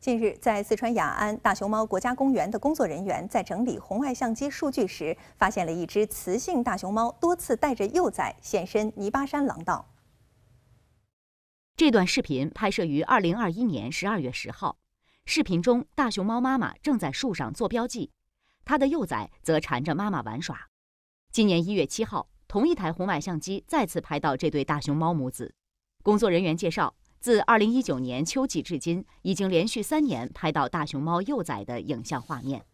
近日，在四川雅安大熊猫国家公园的工作人员在整理红外相机数据时，发现了一只雌性大熊猫多次带着幼崽现身泥巴山廊道。这段视频拍摄于2021年12月10号，视频中大熊猫妈妈正在树上做标记，它的幼崽则缠着妈妈玩耍。今年1月7号，同一台红外相机再次拍到这对大熊猫母子。工作人员介绍。自2019年秋季至今，已经连续三年拍到大熊猫幼崽的影像画面。